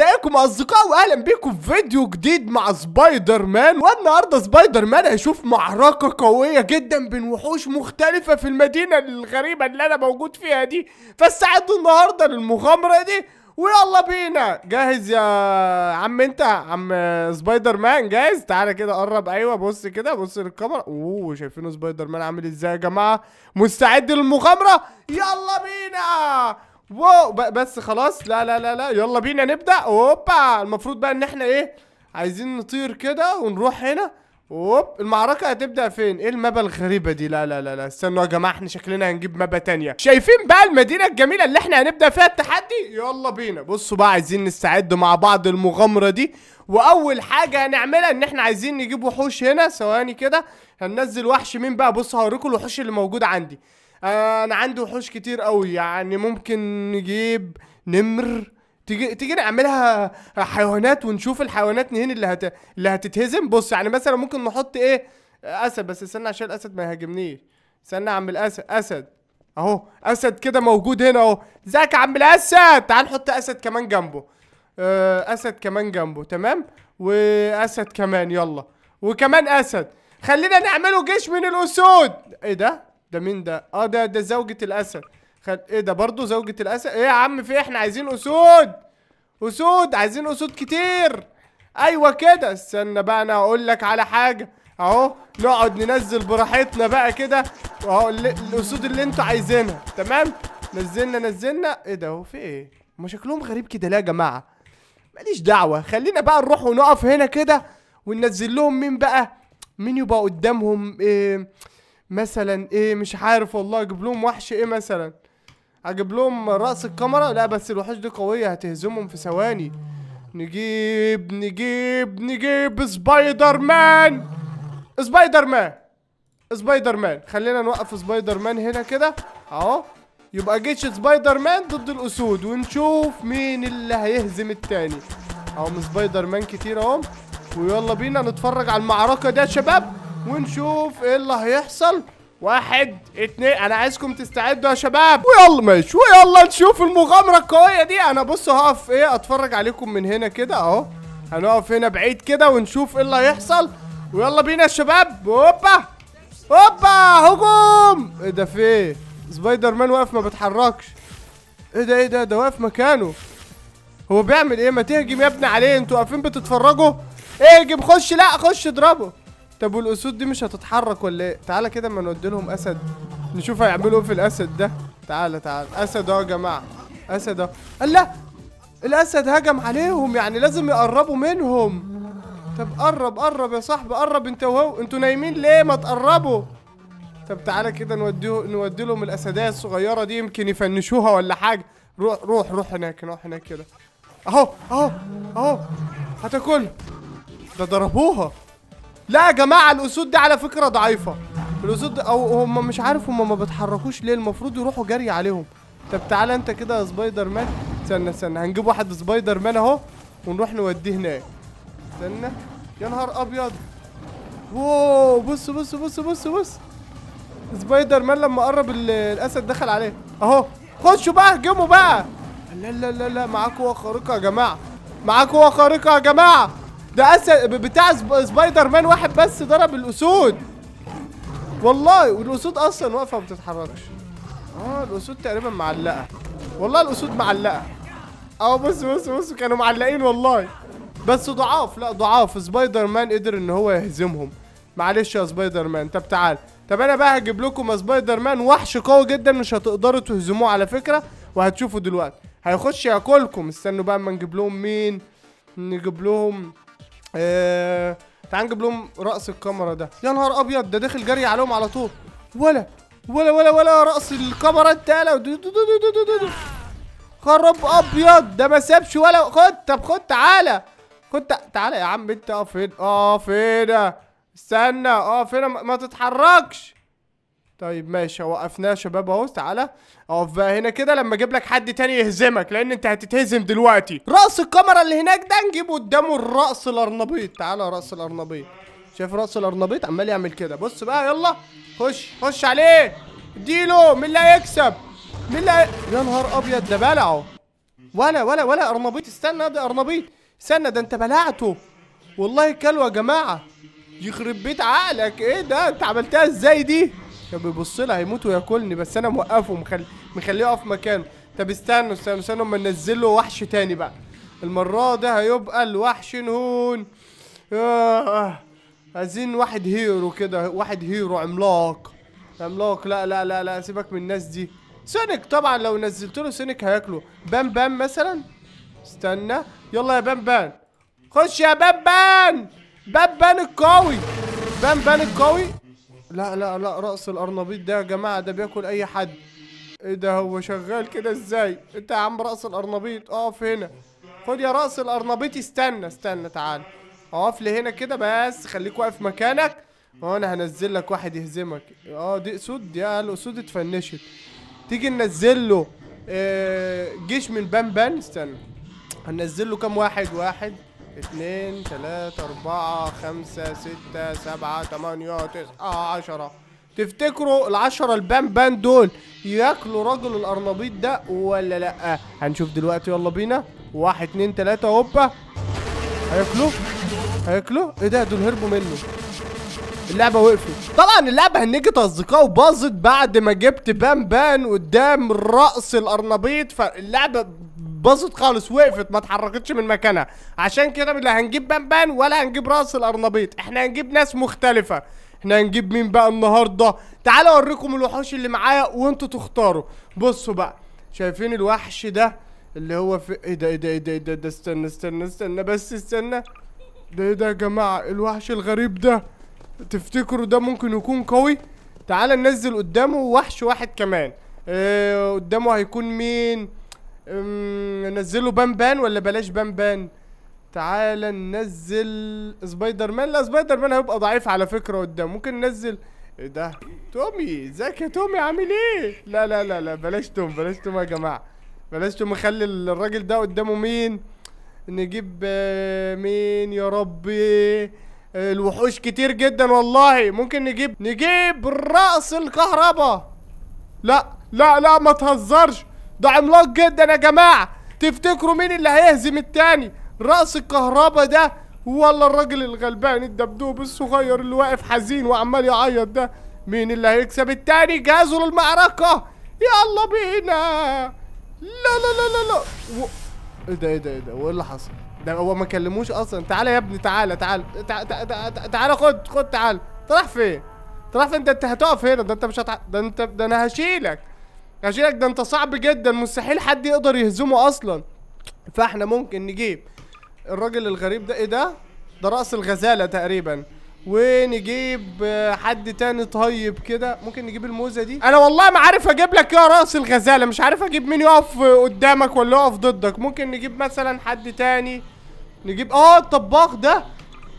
ازيكم اصدقاء واهلا بيكم في فيديو جديد مع سبايدر مان والنهارده سبايدر مان هيشوف معركه قويه جدا بين وحوش مختلفه في المدينه الغريبه اللي انا موجود فيها دي فاستعدوا النهارده للمغامره دي ويلا بينا جاهز يا عم انت عم سبايدر مان جاهز تعالى كده قرب ايوه بص كده بص للكاميرا اوه شايفينه سبايدر مان عامل ازاي يا جماعه مستعد للمغامره يلا بينا واو بس خلاص لا لا لا لا يلا بينا نبدا اوبا المفروض بقى ان احنا ايه عايزين نطير كده ونروح هنا اوب المعركة هتبدأ فين؟ ايه المبا الغريبة دي؟ لا لا لا لا استنوا يا جماعة احنا شكلنا هنجيب مابا تانية. شايفين بقى المدينة الجميلة اللي احنا هنبدأ فيها التحدي؟ يلا بينا. بصوا بقى عايزين نستعد مع بعض المغامرة دي واول حاجة هنعملها ان احنا عايزين نجيب وحوش هنا ثواني كده هننزل وحش مين بقى؟ بصوا هوريكم الوحوش اللي موجودة عندي. آه، انا عندي وحوش كتير قوي يعني ممكن نجيب نمر تيجي تيجي نعملها حيوانات ونشوف الحيوانات منين اللي هت... اللي هتتهزم بص يعني مثلا ممكن نحط ايه اسد بس استنى عشان الاسد ما يهاجمنيش استنى يا عم الاسد اسد اهو اسد كده موجود هنا اهو ازيك يا عم الاسد تعال نحط اسد كمان جنبه آه، اسد كمان جنبه تمام واسد كمان يلا وكمان اسد خلينا نعمله جيش من الاسود ايه ده ده مين ده اه ده ده زوجة الاسد خد ايه ده برضه زوجة الاسد ايه يا عم في احنا عايزين اسود اسود عايزين اسود كتير ايوه كده استنى بقى انا هقول لك على حاجة اهو نقعد ننزل براحتنا بقى كده اهو الاسود اللي انتوا عايزينها تمام نزلنا نزلنا ايه ده هو في ايه هما شكلهم غريب كده ليه يا جماعه ماليش دعوه خلينا بقى نروح ونقف هنا كده وننزل لهم مين بقى مين يبقى قدامهم إيه مثلا ايه مش عارف والله اجيب لهم وحش ايه مثلا اجيب لهم راس الكاميرا لا بس الوحوش دي قويه هتهزمهم في ثواني نجيب نجيب نجيب سبايدر مان سبايدر مان سبايدر مان خلينا نوقف سبايدر مان هنا كده اهو يبقى جيش سبايدر مان ضد الاسود ونشوف مين اللي هيهزم التاني اهو سبايدر مان كتير اهو ويلا بينا نتفرج على المعركه دي يا شباب ونشوف ايه اللي هيحصل واحد اتنين انا عايزكم تستعدوا يا شباب ويلا ماشي ويلا نشوف المغامره القويه دي انا بصوا هقف ايه اتفرج عليكم من هنا كده اهو هنقف هنا بعيد كده ونشوف ايه اللي هيحصل ويلا بينا يا شباب هوبا هوبا هجوم ايه ده في سبايدر مان واقف ما بيتحركش ايه ده ايه ده ده واقف مكانه هو بيعمل ايه ما تهجم يا ابني عليه انتوا واقفين بتتفرجوا اهجم خش لا خش اضربه طب والاسود دي مش هتتحرك ولا ايه تعالى كده اما نودي لهم اسد نشوف هيعملوا ايه في الاسد ده تعالى تعالى اسد اهو يا جماعه اسد اهو الله الاسد هجم عليهم يعني لازم يقربوا منهم طب قرب قرب يا صاحبي قرب انت وهو انتوا نايمين ليه ما تقربوا طب تعالى كده نوديه نودي لهم الاسديه الصغيره دي يمكن يفنشوها ولا حاجه روح روح روح هناك روح هناك كده اهو اهو اهو هتاكل ده ضربوها لا يا جماعه الاسود دي على فكره ضعيفه الاسود او هم مش عارف هم ما بيتحركوش ليه المفروض يروحوا جري عليهم طب تعالى انت كده يا سبايدر مان استنى استنى هنجيب واحد سبايدر مان اهو ونروح نوديه هناك استنى يا نهار ابيض اوه بص بص بص بص بص سبايدر مان لما قرب الاسد دخل عليه اهو خشوا بقى اهجموا بقى لا لا لا لا معاك قوه خارقه يا جماعه معاك قوه خارقه يا جماعه ده اسد بتاع سبايدر مان واحد بس ضرب الاسود والله والاسود اصلا واقفه ما بتتحركش اه الاسود تقريبا معلقه والله الاسود معلقه اه بص بص بص كانوا معلقين والله بس ضعاف لا ضعاف سبايدر مان قدر ان هو يهزمهم معلش يا سبايدر مان طب تعال طب انا بقى هجيب لكم سبايدر مان وحش قوي جدا مش هتقدروا تهزموه على فكره وهتشوفوا دلوقتي هيخش ياكلكم استنوا بقى اما نجيب لهم مين نجيب لهم آه تعال نجيب لهم راس الكاميرا ده يا نهار ابيض ده داخل جري عليهم على طول ولا ولا ولا ولا راس الكاميرا التالي خرب ابيض ده ما سابش ولا خد طب خد تعالى خد تعالى يا عم انت اقف هنا اقف هنا استنى اقف هنا ما تتحركش طيب ماشي وقفناه شباب اهو تعالى اقف هنا كده لما اجيب لك حد تاني يهزمك لان انت هتتهزم دلوقتي راس الكاميرا اللي هناك ده نجيب قدامه الراس الارنبيط تعالى راس الارنبيط شايف راس الارنبيط عمال يعمل كده بص بقى يلا خش خش عليه اديله مين اللي هيكسب مين اللي هي... يا نهار ابيض ده بلعه ولا ولا ولا ارنبيط استنى ده ارنبيط استنى ده انت بلعته والله كلوه يا جماعه يخرب بيت عقلك ايه ده انت عملتها ازاي دي كان بيبص لي هيموت وياكلني بس انا موقفه مخليه مخليه يقف مكانه طب استنوا استنوا استنوا اما ننزل له وحش تاني بقى المره دي هيبقى الوحش نهون آه. عايزين واحد هيرو كده واحد هيرو عملاق عملاق لا لا لا لا سيبك من الناس دي سونيك طبعا لو نزلت له سونيك هياكله بام بام مثلا استنى يلا يا بام بام خش يا بام بام بام بام القوي بام بام القوي لا لا لا رأس الأرنبيط ده يا جماعة ده بياكل أي حد ايه ده هو شغال كده ازاي انت يا عم رأس الأرنبيط اقف هنا خد يا رأس الأرنبيط استنى استنى تعال اقف لي هنا كده بس خليك واقف مكانك وانا هنزل لك واحد يهزمك اه دي اسود يا الاسود اتفنشت تيجي ننزل له إيه جيش من بان بان استنى هننزل له كام واحد واحد اتنين تلاتة أربعة خمسة ستة سبعة تمانية تسعة عشرة تفتكروا العشرة البان بان دول ياكلوا رجل الأرنبيط ده ولا لأ؟ هنشوف دلوقتي يلا بينا واحد اتنين تلاتة هوبا هياكلوه هياكلوه ايه ده دول هربوا منه اللعبه وقفت طبعا اللعبه هنجت اصدقاء وباظت بعد ما جبت بان بان قدام راس الارنبيط فاللعبه باظت خالص وقفت ما اتحركتش من مكانها عشان كده لا هنجيب بنبان ولا هنجيب راس الارنبيط احنا هنجيب ناس مختلفه احنا هنجيب مين بقى النهارده تعالوا اوريكم الوحوش اللي معايا وانتوا تختاروا بصوا بقى شايفين الوحش ده اللي هو في ايه ده ايه ده ايه ده ايه ده, ده استنى استنى استنى بس استنى ده ايه ده يا جماعه الوحش الغريب ده تفتكروا ده ممكن يكون قوي تعال ننزل قدامه وحش واحد كمان ايه قدامه هيكون مين نزله بان بان ولا بلاش بان بان تعالى ننزل سبايدر مان لا سبايدر مان هيبقى ضعيف على فكره قدام ممكن ننزل ايه ده تومي ازيك يا تومي عامل ايه لا لا لا لا بلاش توم بلاش توم يا جماعه بلاش توم خلي الراجل ده قدامه مين نجيب آه، مين يا ربي آه، الوحوش كتير جدا والله ممكن نجيب نجيب راس الكهرباء لا لا لا ما تهزرش ده عملاق جدا يا جماعه تفتكروا مين اللي هيهزم التاني راس الكهرباء ده ولا الراجل الغلبان الدبدوب الصغير اللي واقف حزين وعمال يعيط ده مين اللي هيكسب التاني جهزوا للمعركه يلا بينا لا لا لا لا لا و... ايه ده ايه ده ايه ده وايه اللي حصل ده هو ما كلموش اصلا تعالى يا ابني تعالى تعالى تعالى تعالى, خد خد تعالى تروح فين تروح فين ده انت هتقف هنا ده انت مش هتع... ده انت ده انا هشيلك غشيلك ده انت صعب جدا مستحيل حد يقدر يهزمه اصلا فاحنا ممكن نجيب الراجل الغريب ده ايه ده ده راس الغزاله تقريبا ونجيب آه، حد تاني طيب كده ممكن نجيب الموزه دي انا والله ما عارف اجيب لك يا راس الغزاله مش عارف اجيب مين يقف قدامك ولا يقف ضدك ممكن نجيب مثلا حد تاني نجيب اه الطباخ ده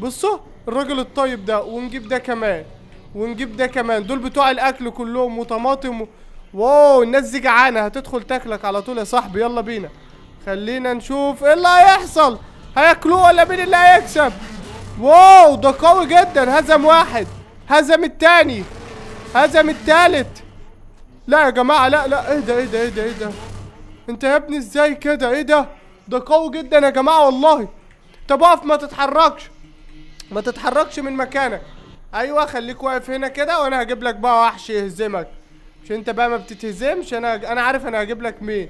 بصوا الراجل الطيب ده ونجيب ده كمان ونجيب ده كمان دول بتوع الاكل كلهم وطماطم و... واو الناس دي جعانه هتدخل تاكلك على طول يا صاحبي يلا بينا خلينا نشوف ايه اللي هيحصل هياكلوه ولا مين اللي هيكسب واو ده قوي جدا هزم واحد هزم التاني هزم التالت لا يا جماعه لا لا ايه ده ايه ده ايه ده ايه ده انت يا ابني ازاي كده ايه ده ده قوي جدا يا جماعه والله طب اقف ما تتحركش ما تتحركش من مكانك ايوه خليك واقف هنا كده وانا هجيب لك بقى وحش يهزمك مش انت بقى ما بتتهزمش انا انا عارف انا هجيب لك مين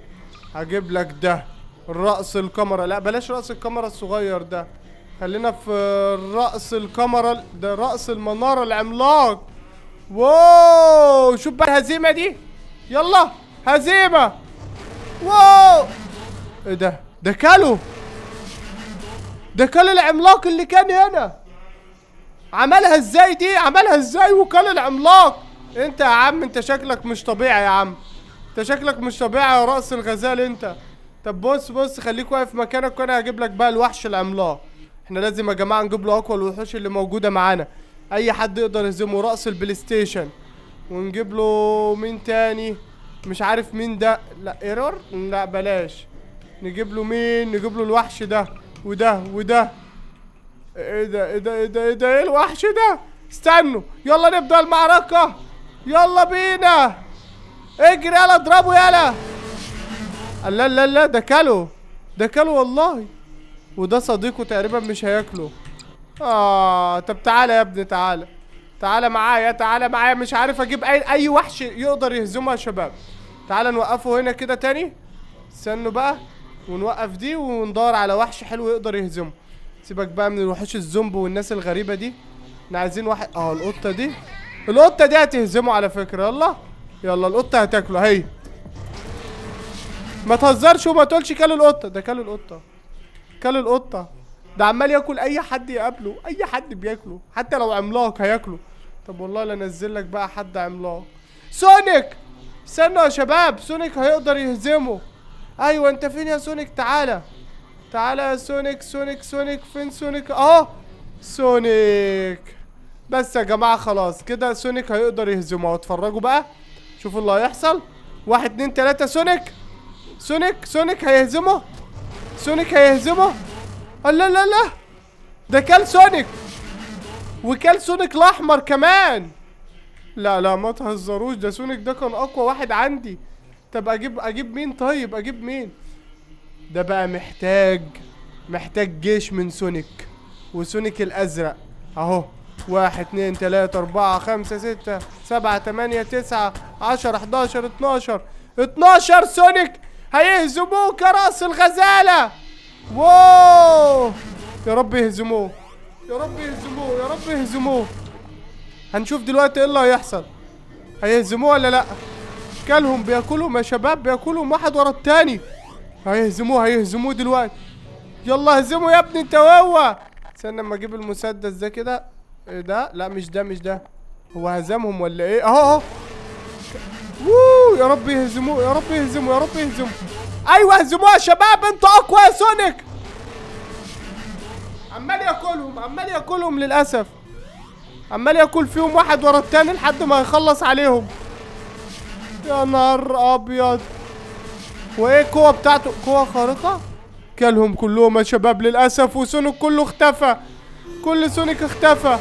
هجيب لك ده الرأس الكاميرا لا بلاش رأس الكاميرا الصغير ده خلينا في رأس الكاميرا ده رأس المنارة العملاق واو شوف بقى الهزيمة دي يلا هزيمة واو ايه ده ده كالو ده كالو العملاق اللي كان هنا عملها ازاي دي عملها ازاي وكال العملاق انت يا عم انت شكلك مش طبيعي يا عم انت شكلك مش طبيعي يا راس الغزال انت طب بص بص خليك واقف مكانك وانا هجيب لك بقى الوحش العملاق احنا لازم يا جماعه نجيب له اقوى الوحوش اللي موجوده معانا اي حد يقدر يهزمه راس البلاي ستيشن ونجيب له مين تاني مش عارف مين ده لا ايرور لا بلاش نجيب له مين نجيب له الوحش ده وده وده ايه ده ايه ده ايه ده ايه ده ايه الوحش ده استنوا يلا نبدا المعركه يلا بينا اجري يلا اضربه يلا لا لا لا ده كلو ده كلو والله وده صديقه تقريبا مش هياكله اه طب تعالى يا ابني تعالى تعالى معايا تعالى معايا مش عارف اجيب اي اي وحش يقدر يهزمه يا شباب تعالى نوقفه هنا كده تاني استنوا بقى ونوقف دي وندور على وحش حلو يقدر يهزمه سيبك بقى من الوحوش الزومبي والناس الغريبه دي احنا عايزين واحد اه القطه دي القطه دي هتهزمه على فكره يلا يلا القطه هتاكله هي ما تهزرش وما تقولش كل القطه ده كل القطه كل القطه ده عمال ياكل اي حد يقابله اي حد بياكله حتى لو عملاق هياكله طب والله لنزل لك بقى حد عملاق سونيك استنوا يا شباب سونيك هيقدر يهزمه ايوه انت فين يا سونيك تعالى تعالى يا سونيك سونيك سونيك فين سونيك اه سونيك بس يا جماعة خلاص كده سونيك هيقدر يهزمه اتفرجوا بقى شوفوا اللي هيحصل واحد اتنين تلاتة سونيك سونيك سونيك هيهزمه سونيك هيهزمه لا لا لا ده كل سونيك وكل سونيك الاحمر كمان لا لا ما تهزروش ده سونيك ده كان اقوى واحد عندي طب اجيب اجيب مين طيب اجيب مين ده بقى محتاج محتاج جيش من سونيك وسونيك الازرق اهو واحد اتنين تلاتة اربعة خمسة ستة سبعة تمانية تسعة عشرة حداشر اتناشر اتناشر سونيك هيهزموه كراس الغزالة واو يا رب يهزموه يا رب يهزموه يا رب يهزموه هنشوف دلوقتي ايه اللي هيحصل هيهزموه ولا لا اشكالهم بياكلهم يا شباب بياكلهم واحد ورا التاني هيهزموه هيهزموه دلوقتي يلا اهزمه يا ابني انت وهو استنى اما اجيب المسدس ده كده ايه ده لا مش ده مش ده هو هزمهم ولا ايه اهو اهو ووو يا رب يهزموه يا رب يهزموا يا رب يهزموا ايوه اهزموه يا شباب انتوا اقوى يا سونيك عمال ياكلهم عمال ياكلهم للاسف عمال ياكل فيهم واحد ورا التاني لحد ما يخلص عليهم يا نار ابيض وايه القوه بتاعته قوه خارقه كلهم كلهم يا شباب للاسف وسونيك كله اختفى كل سونيك اختفى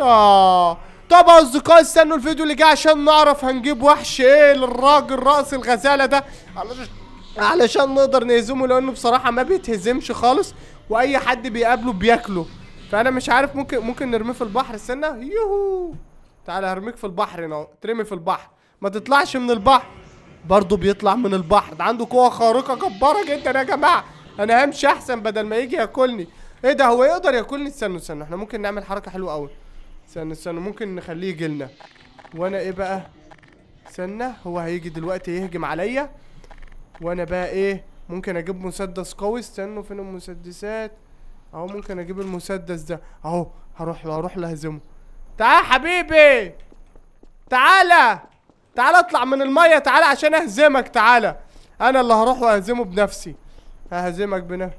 اه طبعا اصدقائي استنوا الفيديو اللي جاي عشان نعرف هنجيب وحش ايه للراجل راس الغزاله ده علشان نقدر نهزمه لانه بصراحه ما بيتهزمش خالص واي حد بيقابله بياكله فانا مش عارف ممكن ممكن نرميه في البحر استنى يوهو تعالى هرميك في البحر هنا ترمي في البحر ما تطلعش من البحر برضه بيطلع من البحر ده عنده قوه خارقه جباره جدا يا جماعه انا همشي احسن بدل ما يجي ياكلني ايه ده هو يقدر ياكلني استنوا استنوا احنا ممكن نعمل حركه حلوه قوي استنوا استنوا ممكن نخليه يجي لنا وانا ايه بقى استنى هو هيجي دلوقتي يهجم عليا وانا بقى ايه ممكن اجيب مسدس قوي استنوا فين المسدسات اهو ممكن اجيب المسدس ده اهو هروح له هروح له اهزمه تعال حبيبي تعالى تعالى اطلع من الميه تعالى عشان اهزمك تعالى انا اللي هروح واهزمه بنفسي ههزمك بنفسي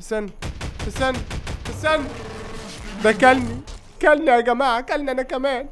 استنى استنى استنى ده كلني كلني يا جماعة كلني أنا كمان